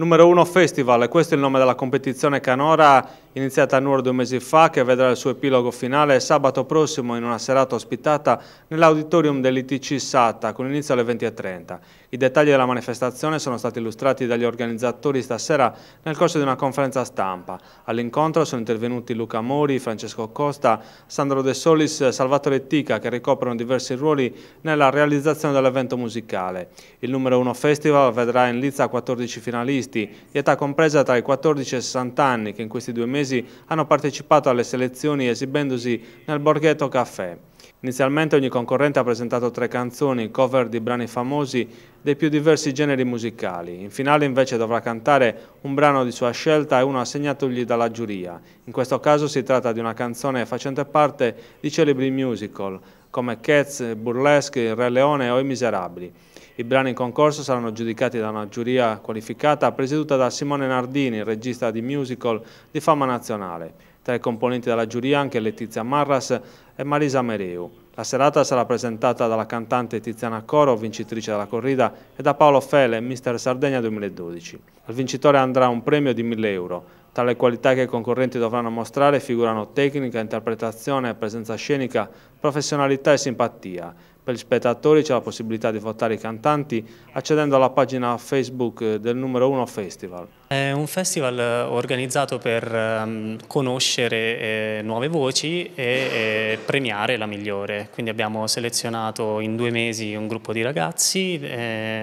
Numero 1 Festival, questo è il nome della competizione canora iniziata a Nuoro due mesi fa che vedrà il suo epilogo finale sabato prossimo in una serata ospitata nell'auditorium dell'ITC Satta con inizio alle 20.30. I dettagli della manifestazione sono stati illustrati dagli organizzatori stasera nel corso di una conferenza stampa. All'incontro sono intervenuti Luca Mori, Francesco Costa, Sandro De Solis, Salvatore Tica che ricoprono diversi ruoli nella realizzazione dell'evento musicale. Il numero 1 Festival vedrà in lizza 14 finalisti professionisti di età compresa tra i 14 e i 60 anni che in questi due mesi hanno partecipato alle selezioni esibendosi nel Borghetto Café. Inizialmente ogni concorrente ha presentato tre canzoni, cover di brani famosi dei più diversi generi musicali. In finale invece dovrà cantare un brano di sua scelta e uno assegnatogli dalla giuria. In questo caso si tratta di una canzone facente parte di celebri musical, come Cats, Burlesque, Re Leone o I Miserabili. I brani in concorso saranno giudicati da una giuria qualificata presieduta da Simone Nardini, regista di musical di fama nazionale. Tra i componenti della giuria anche Letizia Marras e Marisa Mereu. La serata sarà presentata dalla cantante Tiziana Coro, vincitrice della corrida, e da Paolo Fele, Mister Sardegna 2012. Al vincitore andrà un premio di 1000 euro. Tra le qualità che i concorrenti dovranno mostrare figurano tecnica, interpretazione, presenza scenica, professionalità e simpatia. Per gli spettatori c'è la possibilità di votare i cantanti accedendo alla pagina Facebook del numero 1 Festival. È un festival eh, organizzato per ehm, conoscere eh, nuove voci e eh, premiare la migliore. Quindi abbiamo selezionato in due mesi un gruppo di ragazzi,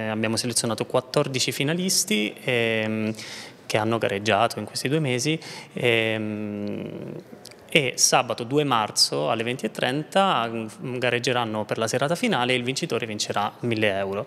abbiamo selezionato 14 finalisti e ehm, che hanno gareggiato in questi due mesi. E, ehm, e sabato 2 marzo alle 20.30 mm, gareggeranno per la serata finale e il vincitore vincerà 1000 euro.